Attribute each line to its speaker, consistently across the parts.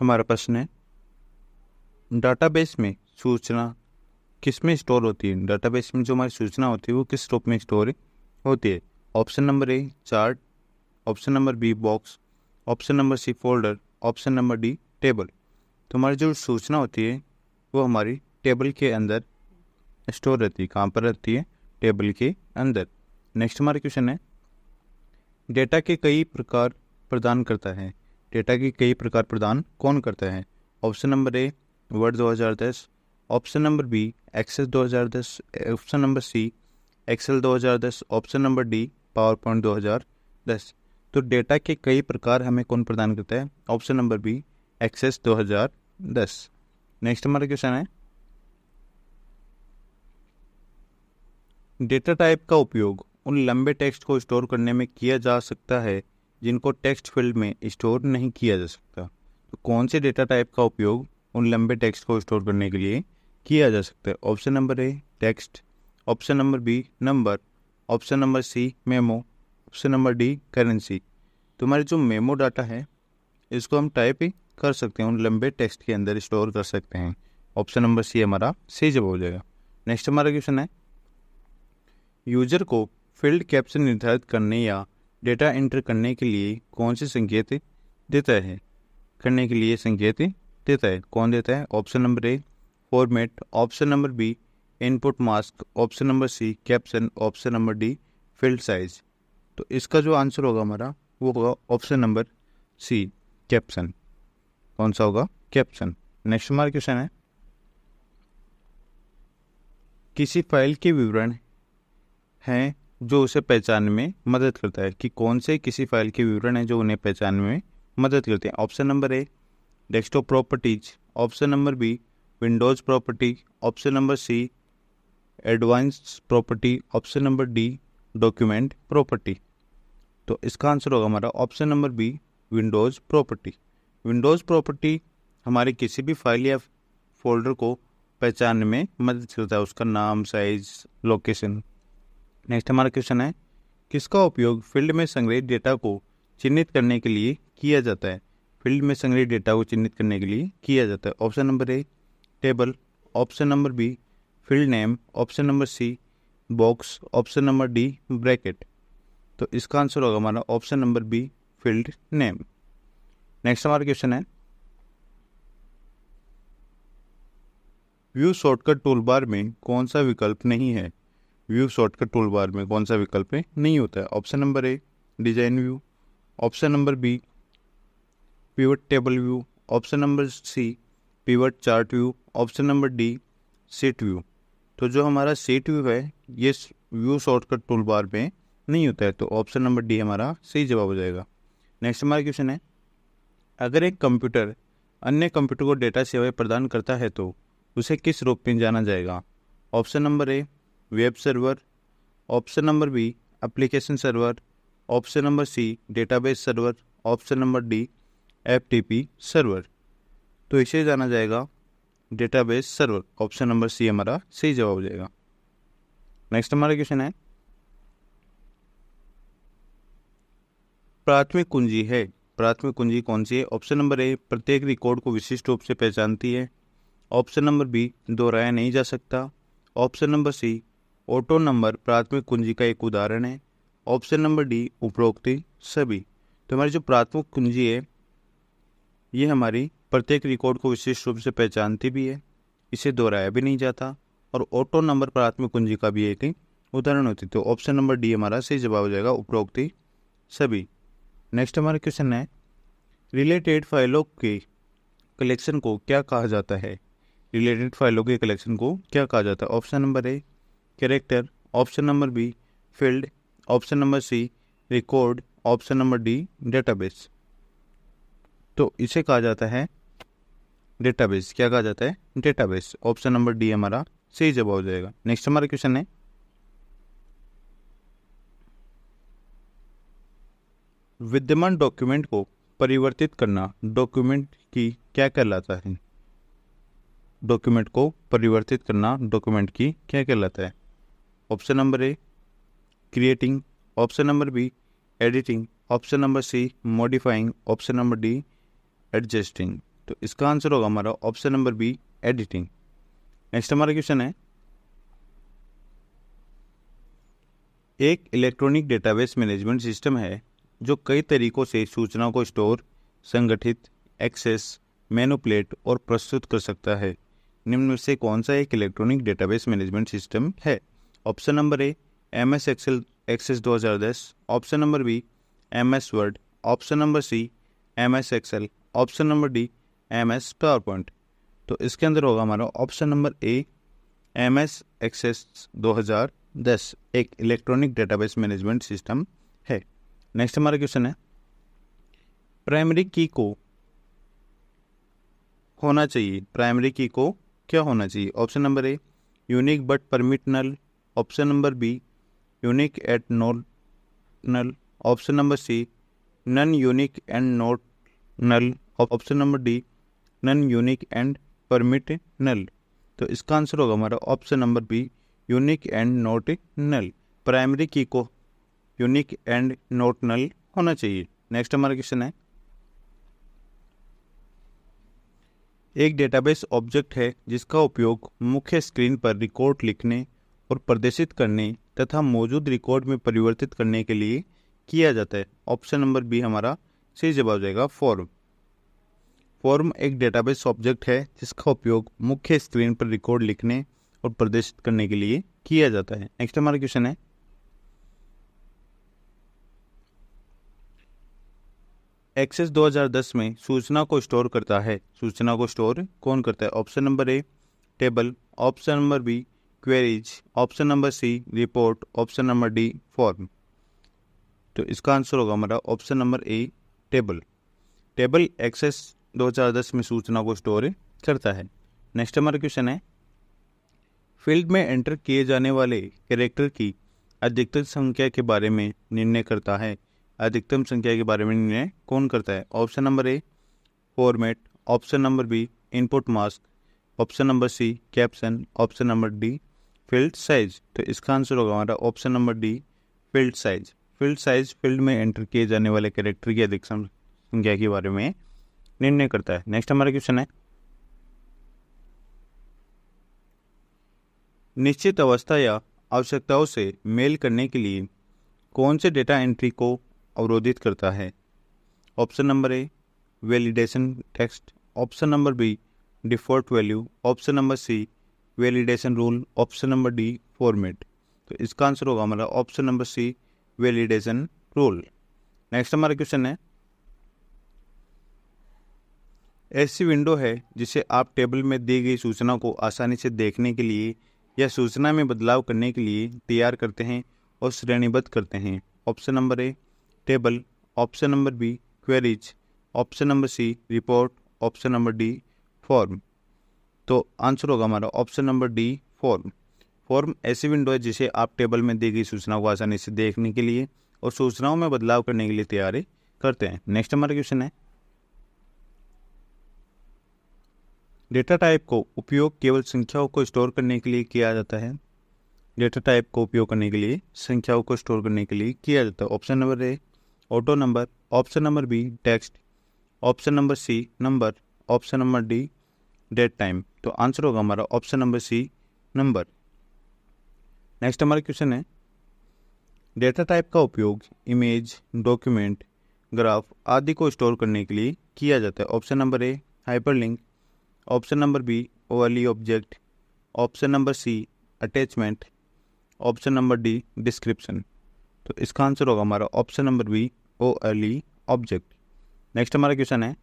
Speaker 1: हमारा प्रश्न है डाटाबेस में सूचना किस में स्टोर होती है डाटाबेस में जो हमारी सूचना होती है वो किस रूप में स्टोर होती है option number A chart option number B box option number C folder option number D table तो हमारी जो सूचना होती है वो हमारी टेबल के अंदर स्टोर रहती है कहाँ पर रहती है टेबल के अंदर नेक्स्ट हमारा क्वेश्चन है डेटा के कई प्रकार प्रदान करता है डेटा के कई प्रकार प्रदान कौन करता है option number A Word 2010 option number B Access 2010 option number C Excel 2010 option number D PowerPoint दो तो डेटा के कई प्रकार हमें कौन प्रदान करता है option number B Access 2010 next हमारा क्वेश्चन है डेटा टाइप का उपयोग उन लंबे टेक्स्ट को स्टोर करने में किया जा सकता है जिनको टेक्स्ट फील्ड में स्टोर नहीं किया जा सकता तो कौन से डेटा टाइप का उपयोग उन लंबे टेक्स्ट को स्टोर करने के लिए किया जा सकता है option number A text option number B number option number C memo option number D currency तुम्हारे जो मेमो डाटा है इसको हम टाइप ही कर सकते हैं उन लंबे टेक्स्ट के अंदर स्टोर कर सकते हैं ऑप्शन नंबर सी हमारा सही जवाब हो जाएगा नेक्स्ट हमारा क्वेश्चन है यूजर को फील्ड कैप्शन निर्धारित करने या डेटा एंटर करने के लिए कौन से संकेत देता है करने के लिए संकेत देता है कौन देता है option number A format option number B input mask option number C caption option number D field size तो इसका जो आंसर होगा हमारा वो होगा ऑप्शन नंबर सी कैप्शन कौन सा होगा कैप्शन नेक्स्ट हमारा क्वेश्चन है किसी फाइल के विवरण हैं जो उसे पहचानने में मदद करता है कि कौन से किसी फाइल के विवरण हैं जो उन्हें पहचानने में मदद करते हैं option number A desktop properties option number B Windows property option number C advance property option number D document property तो इसका आंसर होगा हमारा option number B Windows property Windows property हमारे किसी भी फाइल या फोल्डर को पहचानने में मदद करता है उसका नाम साइज लोकेशन नेक्स्ट हमारा क्वेश्चन है किसका उपयोग फील्ड में संग्रहित डेटा को चिन्हित करने के लिए किया जाता है फील्ड में संग्रहित डेटा को चिन्हित करने के लिए किया जाता है option number A table option number B field name option number C box option number D bracket तो इसका आंसर होगा हमारा option number B field name next हमारा क्वेश्चन है व्यू शॉर्टकट बार में कौन सा विकल्प नहीं है व्यू शॉर्टकट टूल बार में कौन सा विकल्प है नहीं होता है option number A design view option number B pivot table view option number C pivot chart view option number D set view तो जो हमारा सेट व्यू है ये व्यू शॉर्टकट टूल बार में नहीं होता है तो ऑप्शन नंबर डी हमारा सही जवाब हो जाएगा नेक्स्ट हमारा क्वेश्चन है अगर एक कंप्यूटर अन्य कंप्यूटर को डेटा सेवाएं प्रदान करता है तो उसे किस रूप में जाना जाएगा option number A web server option number B application server option number C database server option number D F server तो इसे जाना जाएगा database server option number C हमारा सही जवाब हो जाएगा नेक्स्ट हमारा क्वेश्चन है प्राथमिक कुंजी है प्राथमिक कुंजी कौन सी है ऑप्शन नंबर ए प्रत्येक रिकॉर्ड को विशिष्ट रूप से पहचानती है ऑप्शन नंबर बी दोहराया नहीं जा सकता option number C auto number प्राथमिक कुंजी का एक उदाहरण है ऑप्शन नंबर डी उपरोक्ति सभी तो हमारी जो प्राथमिक कुंजी है ये हमारी प्रत्येक रिकॉर्ड को विशेष रूप से पहचानती भी है इसे दोहराया भी नहीं जाता और ऑटो नंबर प्राथमिक कुंजी का भी एक ही उदाहरण होती तो ऑप्शन नंबर डी हमारा सही जवाब हो जाएगा उपरोक्ति सभी नेक्स्ट हमारा क्वेश्चन है रिलेटेड फाइलों के कलेक्शन को क्या कहा जाता है रिलेटेड फाइलों के कलेक्शन को क्या कहा जाता है option number A character option number B field option number C record option number D database तो इसे कहा जाता है डेटाबेस क्या कहा जाता है डेटाबेस ऑप्शन नंबर डी हमारा सही जवाब हो जाएगा नेक्स्ट हमारा क्वेश्चन है विद्यमान डॉक्यूमेंट को परिवर्तित करना डॉक्यूमेंट की क्या कहलाता है डॉक्यूमेंट को परिवर्तित करना डॉक्यूमेंट की क्या कहलाता है option number A creating option number B editing option number C modifying option number D adjusting तो इसका आंसर होगा हमारा option number B editing next हमारा क्वेश्चन है एक इलेक्ट्रॉनिक डेटाबेस मैनेजमेंट सिस्टम है जो कई तरीकों से सूचनाओं को स्टोर संगठित एक्सेस मैनुपलेट और प्रस्तुत कर सकता है निम्न में से कौन सा एक इलेक्ट्रॉनिक डेटाबेस मैनेजमेंट सिस्टम है option number A M S Excel Access दो हजार दस option number B M S Word option number C M S Excel option number D M S PowerPoint तो इसके अंदर होगा हमारा option number A M S Access दो हजार दस एक इलेक्ट्रॉनिक डेटाबेस मैनेजमेंट सिस्टम है नेक्स्ट हमारा क्वेश्चन है प्राइमरी की को होना चाहिए प्राइमरी की को क्या होना चाहिए option number A unique but permit null option number B unique and not null option number C non unique and not null option number D non unique and permit null तो इसका answer होगा हमारा option number B unique and not null primary key को unique and not नल होना चाहिए next हमारा question है एक डेटाबेस ऑब्जेक्ट है जिसका उपयोग मुख्य स्क्रीन पर रिकॉर्ड लिखने और प्रदर्शित करने तथा मौजूद रिकॉर्ड में परिवर्तित करने के लिए किया जाता है ऑप्शन नंबर बी हमारा सही जवाब जाएगा फॉर्म फॉर्म एक डेटाबेस ऑब्जेक्ट है जिसका उपयोग मुख्य स्क्रीन पर रिकॉर्ड लिखने और प्रदर्शित करने के लिए किया जाता है नेक्स्ट हमारा क्वेश्चन है एक्सेस 2010 में सूचना को स्टोर करता है सूचना को स्टोर कौन करता है option number A table option number B queries option number C report option number D form तो इसका आंसर होगा हमारा option number A table table Access 2010 में सूचना को स्टोर करता है नेक्स्ट हमारा क्वेश्चन है फील्ड में एंटर किए जाने वाले कैरेक्टर की अधिकतम संख्या के बारे में निर्णय करता है अधिकतम संख्या के बारे में निर्णय कौन करता है option number A format option number B input mask option number C caption option number D field size तो इसका आंसर होगा हमारा option number D field size field size field में एंटर किए जाने वाले कैरेक्टर की अधिकतम संख्या के बारे में निर्णय करता है नेक्स्ट हमारा क्वेश्चन है निश्चित अवस्था या आवश्यकताओं से मेल करने के लिए कौन से डेटा एंट्री को अवरोधित करता है option number A validation text option number B default value option number C validation rule option number D format तो इसका आंसर होगा हमारा option number C validation rule next हमारा क्वेश्चन है ऐसी विंडो है जिसे आप टेबल में दी गई सूचना को आसानी से देखने के लिए या सूचना में बदलाव करने के लिए तैयार करते हैं और श्रेणीबद्ध करते हैं option number A table option number B queries option number C report option number D form तो आंसर होगा हमारा option number D form form ऐसी विंडो है जिसे आप टेबल में दी गई सूचनाओं को आसानी से देखने के लिए और सूचनाओं में बदलाव करने के लिए तैयारी करते हैं नेक्स्ट हमारा क्वेश्चन है डेटा टाइप को उपयोग केवल संख्याओं को स्टोर करने के लिए किया जाता है डेटा टाइप को उपयोग करने के लिए संख्याओं को स्टोर करने के लिए किया जाता है option number A auto number option number B text option number C number option number D date time तो आंसर होगा हमारा option number C number next हमारा क्वेश्चन है डेटा टाइप का उपयोग इमेज डॉक्यूमेंट ग्राफ आदि को स्टोर करने के लिए किया जाता है option number A hyperlink option number B overly object option number C attachment option number D description तो इसका आंसर होगा हमारा option number B O early object next हमारा क्वेश्चन है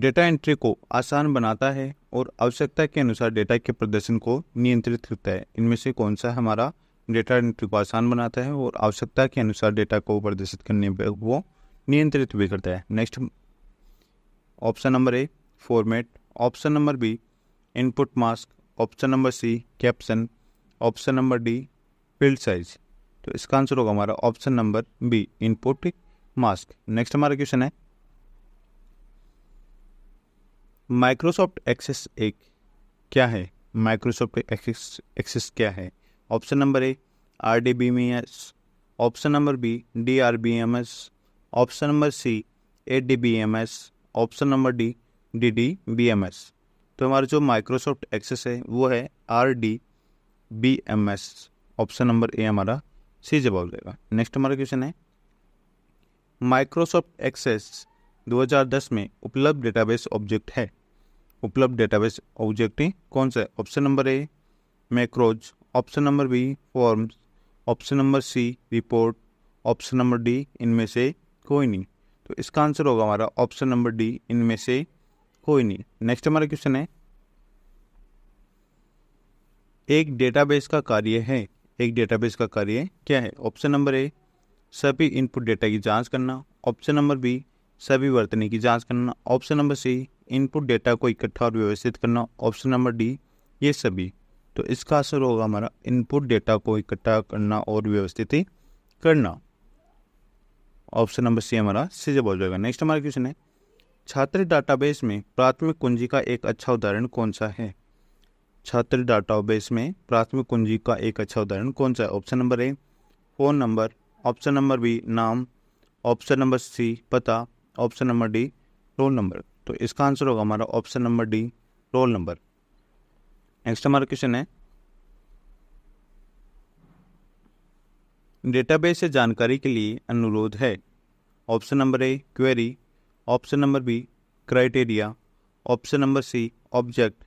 Speaker 1: डेटा एंट्री को आसान बनाता है और आवश्यकता के अनुसार डेटा के प्रदर्शन को नियंत्रित करता है इनमें से कौन सा हमारा डेटा एंट्री को आसान बनाता है और आवश्यकता के अनुसार डेटा को प्रदर्शित करने पर वो नियंत्रित भी करता है next option number A format option number B input mask option number C caption option number D field size तो इसका आंसर होगा हमारा option number B input mask next हमारा क्वेश्चन है माइक्रोसॉफ्ट एक्सेस एक क्या है माइक्रोसॉफ्ट एक्सेस एक्सेस क्या है option number A R D B M S option number B D R B M S option number C A D B M S option number D D D B M S तो हमारा जो Microsoft Access है वो है R D B M S option number A हमारा C जवाब देगा next हमारा क्वेश्चन है माइक्रोसॉफ्ट एक्सेस 2010 में उपलब्ध डेटाबेस ऑब्जेक्ट है उपलब्ध डेटाबेस ऑब्जेक्ट कौन सा है option number A macros option number B forms option number C report option number D इनमें से कोई नहीं तो इसका आंसर होगा हमारा ऑप्शन नंबर डी इनमें से कोई नहीं नेक्स्ट हमारा क्वेश्चन है एक डेटाबेस का कार्य है एक डेटाबेस का कार्य क्या है ऑप्शन नंबर ए सभी इनपुट डेटा की जांच करना ऑप्शन नंबर बी सभी वर्तनी की जांच करना option number C input data को इकट्ठा और व्यवस्थित करना ऑप्शन नंबर डी ये सभी तो इसका असर होगा हमारा इनपुट डेटा को इकट्ठा करना और व्यवस्थित करना ऑप्शन नंबर सी हमारा सीजब हो जाएगा नेक्स्ट हमारा क्वेश्चन है छात्र डाटाबेस में प्राथमिक कुंजी का एक अच्छा उदाहरण कौन सा है छात्र डाटाबेस में प्राथमिक कुंजी का एक अच्छा उदाहरण कौन सा है option number A phone number option number B नाम ऑप्शन नंबर सी पता option number D roll number तो इसका आंसर होगा हमारा option number D roll number next हमारा क्वेश्चन है डेटाबेस से जानकारी के लिए अनुरोध है option number A query option number B criteria option number C object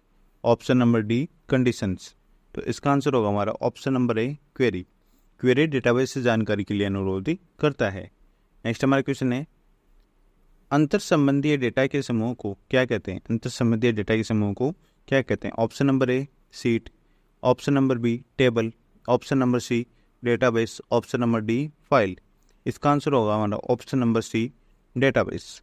Speaker 1: option number D conditions तो इसका आंसर होगा हमारा option number A query query database से जानकारी के लिए अनुरोध करता है नेक्स्ट हमारा क्वेश्चन है अंतर संबंधीय डेटा के समूह को क्या कहते हैं अंतर संबंधीय डेटा के समूह को क्या कहते हैं option number A sheet option number B table option number C database option number D file इसका आंसर होगा हमारा ऑप्शन नंबर सी डेटाबेस